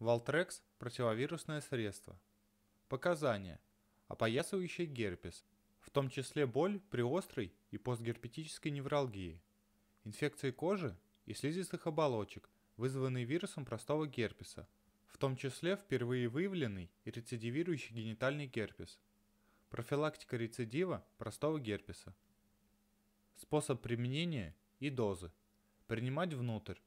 Valtrex – противовирусное средство. Показания. Опоясывающий герпес, в том числе боль при острой и постгерпетической невралгии, инфекции кожи и слизистых оболочек, вызванные вирусом простого герпеса, в том числе впервые выявленный и рецидивирующий генитальный герпес. Профилактика рецидива простого герпеса. Способ применения и дозы. Принимать внутрь.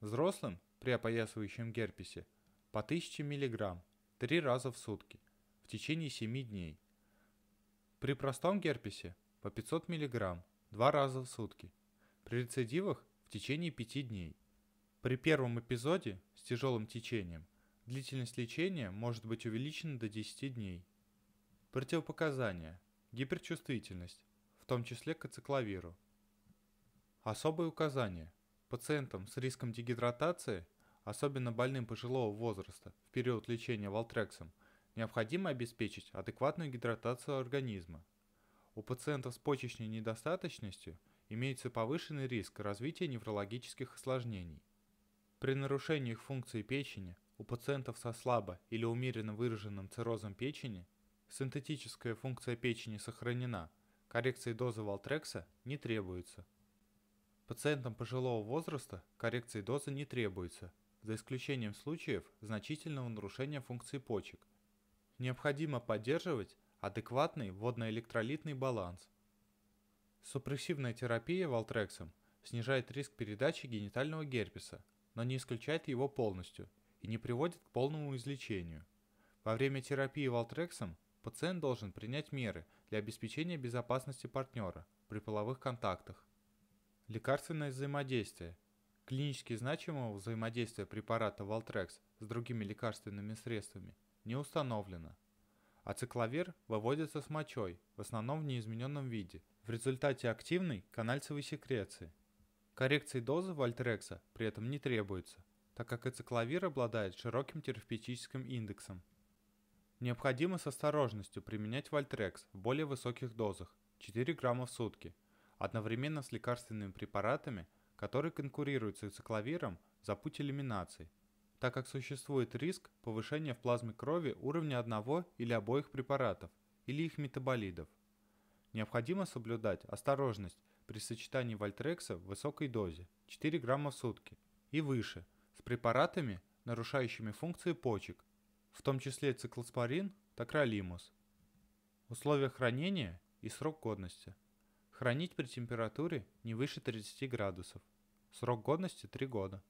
Взрослым при опоясывающем герпесе – по 1000 мг 3 раза в сутки в течение 7 дней. При простом герпесе по 500 мг 2 раза в сутки, при рецидивах в течение 5 дней. При первом эпизоде с тяжелым течением длительность лечения может быть увеличена до 10 дней. Противопоказания. Гиперчувствительность, в том числе к ацикловиру. Особые указания. Пациентам с риском дегидратации – особенно больным пожилого возраста, в период лечения Валтрексом, необходимо обеспечить адекватную гидратацию организма. У пациентов с почечной недостаточностью имеется повышенный риск развития неврологических осложнений. При нарушении их функции печени у пациентов со слабо или умеренно выраженным циррозом печени синтетическая функция печени сохранена, коррекции дозы Валтрекса не требуется. Пациентам пожилого возраста коррекции дозы не требуется, за исключением случаев значительного нарушения функции почек. Необходимо поддерживать адекватный водно-электролитный баланс. Супрессивная терапия Валтрексом снижает риск передачи генитального герпеса, но не исключает его полностью и не приводит к полному излечению. Во время терапии Валтрексом пациент должен принять меры для обеспечения безопасности партнера при половых контактах. Лекарственное взаимодействие – Клинически значимого взаимодействия препарата Valtrex с другими лекарственными средствами не установлено. Ацикловир выводится с мочой, в основном в неизмененном виде, в результате активной канальцевой секреции. Коррекции дозы Вальтрекса при этом не требуется, так как ацикловир обладает широким терапевтическим индексом. Необходимо с осторожностью применять Вальтрекс в более высоких дозах, 4 грамма в сутки, одновременно с лекарственными препаратами – который конкурирует с цикловиром за путь элиминации, так как существует риск повышения в плазме крови уровня одного или обоих препаратов или их метаболидов. Необходимо соблюдать осторожность при сочетании вальтрекса в высокой дозе 4 грамма в сутки и выше с препаратами, нарушающими функции почек, в том числе циклоспорин, такралимус. Условия хранения и срок годности – Хранить при температуре не выше 30 градусов. Срок годности 3 года.